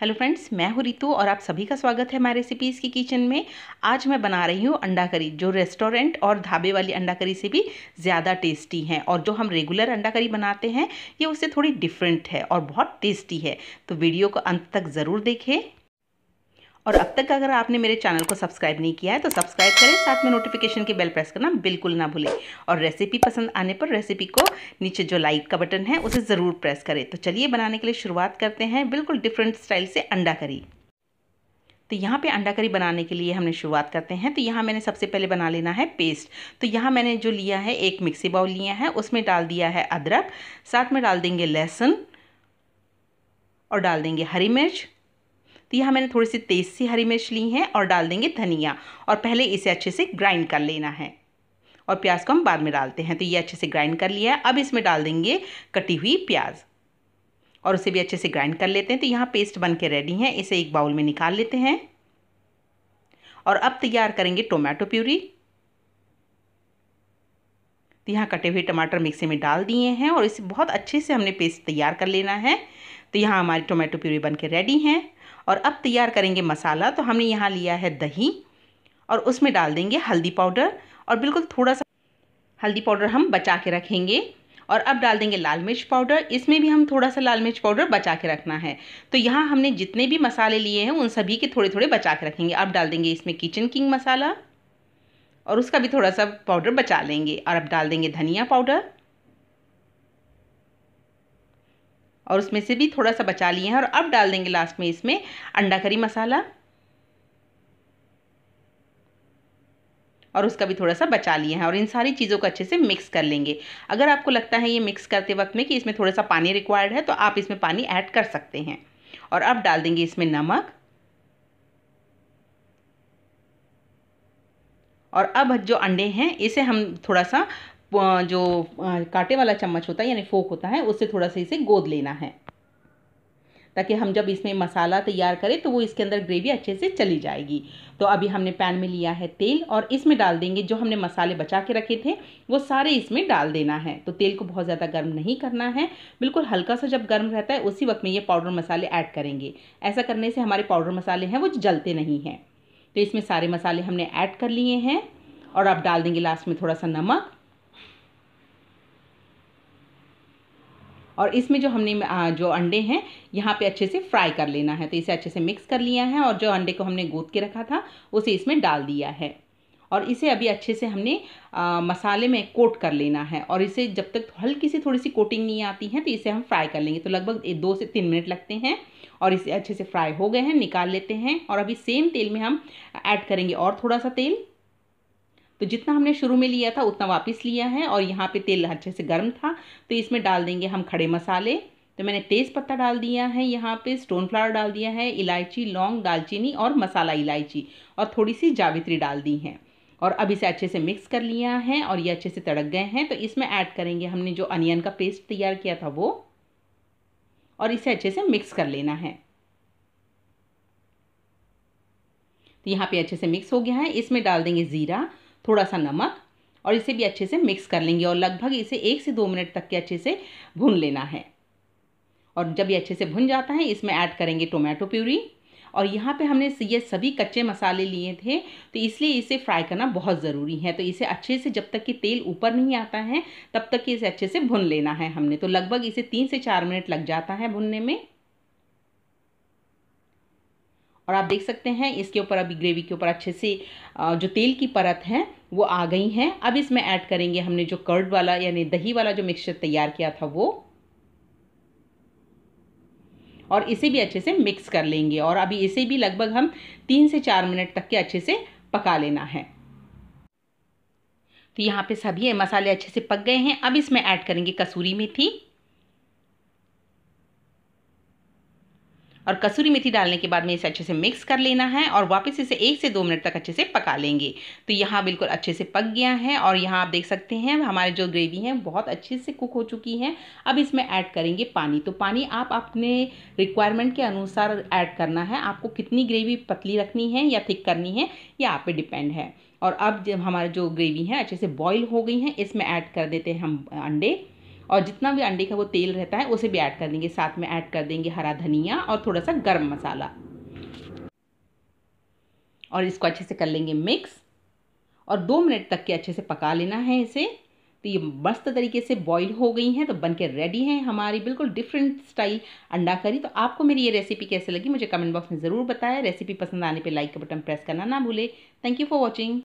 hello friends मैं हूँ रितु और आप सभी का स्वागत है हमारे रेसिपीज़ की किचन में आज मैं बना रही हूँ अंडा करी जो रेस्टोरेंट और ढाबे वाली अंडा करी से भी ज़्यादा टेस्टी है और जो हम रेगुलर अंडा करी बनाते हैं ये उससे थोड़ी डिफरेंट है और बहुत टेस्टी है तो वीडियो को अंत तक ज़रूर देखें और अब तक अगर आपने मेरे चैनल को सब्सक्राइब नहीं किया है तो सब्सक्राइब करें साथ में नोटिफिकेशन के बेल प्रेस करना बिल्कुल ना भूलें और रेसिपी पसंद आने पर रेसिपी को नीचे जो लाइक का बटन है उसे ज़रूर प्रेस करें तो चलिए बनाने के लिए शुरुआत करते हैं बिल्कुल डिफरेंट स्टाइल से अंडा करी तो यहाँ पे अंडा करी बनाने के लिए हमने शुरुआत करते हैं तो यहाँ मैंने सबसे पहले बना लेना है पेस्ट तो यहाँ मैंने जो लिया है एक मिक्सी बाउल लिया है उसमें डाल दिया है अदरक साथ में डाल देंगे लहसुन और डाल देंगे हरी मिर्च तो यहाँ मैंने थोड़ी सी तेज सी हरी मिर्च ली है और डाल देंगे धनिया और पहले इसे अच्छे से ग्राइंड कर लेना है और प्याज को हम बाद में डालते हैं तो ये अच्छे से ग्राइंड कर लिया है अब इसमें डाल देंगे कटी हुई प्याज और उसे भी अच्छे से ग्राइंड कर लेते हैं तो यहाँ पेस्ट बन के रेडी है इसे एक बाउल में निकाल लेते हैं और अब तैयार करेंगे टोमेटो प्यूरी तो यहाँ कटे हुए टमाटर मिक्सी में डाल दिए हैं और इसे बहुत अच्छे से हमने पेस्ट तैयार कर लेना है तो यहाँ हमारी टोमेटो प्यूरी बन के रेडी हैं और अब तैयार करेंगे मसाला तो हमने यहाँ लिया है दही और उसमें डाल देंगे हल्दी पाउडर और बिल्कुल थोड़ा सा हल्दी पाउडर हम बचा के रखेंगे और अब डाल देंगे लाल मिर्च पाउडर इसमें भी हम थोड़ा सा लाल मिर्च पाउडर बचा के रखना है तो यहाँ हमने जितने भी मसाले लिए हैं उन सभी के थोड़े थोड़े बचा के रखेंगे अब डाल देंगे इसमें किचन किंग मसाला और उसका भी थोड़ा सा पाउडर बचा लेंगे और अब डाल देंगे धनिया पाउडर और उसमें से भी थोड़ा सा बचा लिए हैं और अब डाल देंगे लास्ट में इसमें अंडा करी मसाला और उसका भी थोड़ा सा बचा लिए हैं और इन सारी चीज़ों को अच्छे से मिक्स कर लेंगे अगर आपको लगता है ये मिक्स करते वक्त में कि इसमें थोड़ा सा पानी रिक्वायर्ड है तो आप इसमें पानी ऐड कर सकते हैं और अब डाल देंगे इसमें नमक और अब जो अंडे हैं इसे हम थोड़ा सा जो कांटे वाला चम्मच होता है यानी फोक होता है उससे थोड़ा सा इसे गोद लेना है ताकि हम जब इसमें मसाला तैयार करें तो वो इसके अंदर ग्रेवी अच्छे से चली जाएगी तो अभी हमने पैन में लिया है तेल और इसमें डाल देंगे जो हमने मसाले बचा के रखे थे वो सारे इसमें डाल देना है तो तेल को बहुत ज़्यादा गर्म नहीं करना है बिल्कुल हल्का सा जब गर्म रहता है उसी वक्त में ये पाउडर मसाले ऐड करेंगे ऐसा करने से हमारे पाउडर मसाले हैं वो जलते नहीं हैं तो इसमें सारे मसाले हमने ऐड कर लिए हैं और अब डाल देंगे लास्ट में थोड़ा सा नमक और इसमें जो हमने जो अंडे हैं यहाँ पे अच्छे से फ्राई कर लेना है तो इसे अच्छे से मिक्स कर लिया है और जो अंडे को हमने गूद के रखा था उसे इसमें डाल दिया है और इसे अभी अच्छे से हमने आ, मसाले में कोट कर लेना है और इसे जब तक हल्की सी थोड़ी सी कोटिंग नहीं आती है तो इसे हम फ्राई कर लेंगे तो लगभग दो से तीन मिनट लगते हैं और इसे अच्छे से फ्राई हो गए हैं निकाल लेते हैं और अभी सेम तेल में हम ऐड करेंगे और थोड़ा सा तेल तो जितना हमने शुरू में लिया था उतना वापस लिया है और यहाँ पे तेल अच्छे से गर्म था तो इसमें डाल देंगे हम खड़े मसाले तो मैंने तेज़ पत्ता डाल दिया है यहाँ पे स्टोन फ्लावर डाल दिया है इलायची लौंग दालचीनी और मसाला इलायची और थोड़ी सी जावित्री डाल दी है और अब इसे अच्छे से मिक्स कर लिया है और ये अच्छे से तड़क गए हैं तो इसमें ऐड करेंगे हमने जो अनियन का पेस्ट तैयार किया था वो और इसे अच्छे से मिक्स कर लेना है तो यहाँ पे अच्छे से मिक्स हो गया है इसमें डाल देंगे ज़ीरा थोड़ा सा नमक और इसे भी अच्छे से मिक्स कर लेंगे और लगभग इसे एक से दो मिनट तक के अच्छे से भून लेना है और जब ये अच्छे से भुन जाता है इसमें ऐड करेंगे टोमेटो प्यूरी और यहाँ पे हमने ये सभी कच्चे मसाले लिए थे तो इसलिए इसे फ्राई करना बहुत ज़रूरी है तो इसे अच्छे से जब तक कि तेल ऊपर नहीं आता है तब तक कि इसे अच्छे से भुन लेना है हमने तो लगभग इसे तीन से चार मिनट लग जाता है भुनने में और आप देख सकते हैं इसके ऊपर अभी ग्रेवी के ऊपर अच्छे से जो तेल की परत है वो आ गई हैं अब इसमें ऐड करेंगे हमने जो कर्ड वाला यानी दही वाला जो मिक्सचर तैयार किया था वो और इसे भी अच्छे से मिक्स कर लेंगे और अभी इसे भी लगभग हम तीन से चार मिनट तक के अच्छे से पका लेना है तो यहाँ पे सभी मसाले अच्छे से पक गए हैं अब इसमें ऐड करेंगे कसूरी मेथी और कसूरी मेथी डालने के बाद में इसे अच्छे से मिक्स कर लेना है और वापस इसे एक से दो मिनट तक अच्छे से पका लेंगे तो यहाँ बिल्कुल अच्छे से पक गया है और यहाँ आप देख सकते हैं हमारे जो ग्रेवी है बहुत अच्छे से कुक हो चुकी है अब इसमें ऐड करेंगे पानी तो पानी आप अपने रिक्वायरमेंट के अनुसार ऐड करना है आपको कितनी ग्रेवी पतली रखनी है या थिक करनी है या आप पर डिपेंड है और अब जब हमारे जो ग्रेवी है अच्छे से बॉईल हो गई है इसमें ऐड कर देते हैं हम अंडे और जितना भी अंडे का वो तेल रहता है उसे भी ऐड कर देंगे साथ में ऐड कर देंगे हरा धनिया और थोड़ा सा गर्म मसाला और इसको अच्छे से कर लेंगे मिक्स और दो मिनट तक के अच्छे से पका लेना है इसे तो ये मस्त तरीके से बॉईल हो गई हैं तो बन के रेडी हैं हमारी बिल्कुल डिफरेंट स्टाइल अंडा करी तो आपको मेरी ये रेसिपी कैसे लगी मुझे कमेंट बॉक्स में ज़रूर बताएं रेसिपी पसंद आने पे लाइक का बटन प्रेस करना ना भूले थैंक यू फॉर वॉचिंग